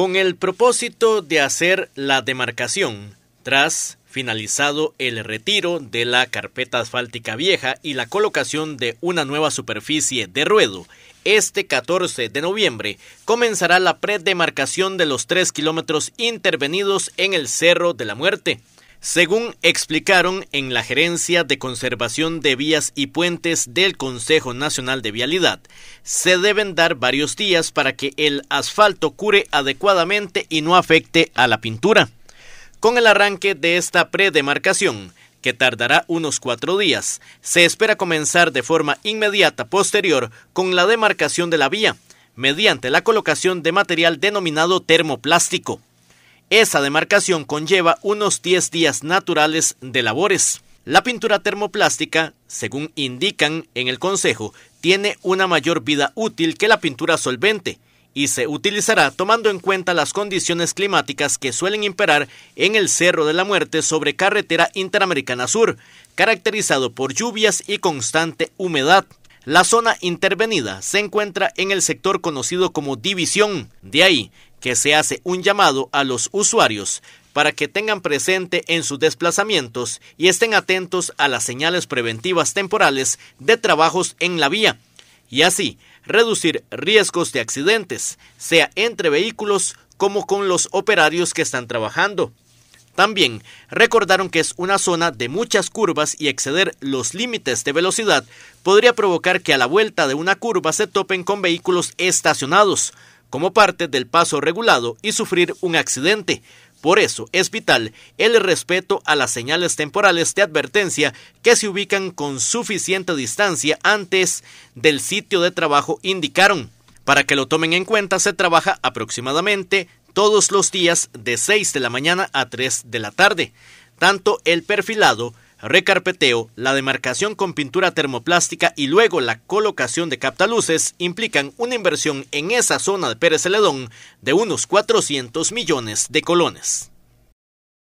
con el propósito de hacer la demarcación tras finalizado el retiro de la carpeta asfáltica vieja y la colocación de una nueva superficie de ruedo. Este 14 de noviembre comenzará la predemarcación de los 3 kilómetros intervenidos en el Cerro de la Muerte, según explicaron en la Gerencia de Conservación de Vías y Puentes del Consejo Nacional de Vialidad, se deben dar varios días para que el asfalto cure adecuadamente y no afecte a la pintura. Con el arranque de esta predemarcación, que tardará unos cuatro días, se espera comenzar de forma inmediata posterior con la demarcación de la vía, mediante la colocación de material denominado termoplástico. Esa demarcación conlleva unos 10 días naturales de labores. La pintura termoplástica, según indican en el Consejo, tiene una mayor vida útil que la pintura solvente y se utilizará tomando en cuenta las condiciones climáticas que suelen imperar en el Cerro de la Muerte sobre carretera Interamericana Sur, caracterizado por lluvias y constante humedad. La zona intervenida se encuentra en el sector conocido como División. De ahí que se hace un llamado a los usuarios para que tengan presente en sus desplazamientos y estén atentos a las señales preventivas temporales de trabajos en la vía y así reducir riesgos de accidentes, sea entre vehículos como con los operarios que están trabajando. También recordaron que es una zona de muchas curvas y exceder los límites de velocidad podría provocar que a la vuelta de una curva se topen con vehículos estacionados, como parte del paso regulado y sufrir un accidente. Por eso es vital el respeto a las señales temporales de advertencia que se ubican con suficiente distancia antes del sitio de trabajo indicaron. Para que lo tomen en cuenta se trabaja aproximadamente todos los días de 6 de la mañana a 3 de la tarde. Tanto el perfilado recarpeteo, la demarcación con pintura termoplástica y luego la colocación de captaluces implican una inversión en esa zona de Pérez Celedón de unos 400 millones de colones.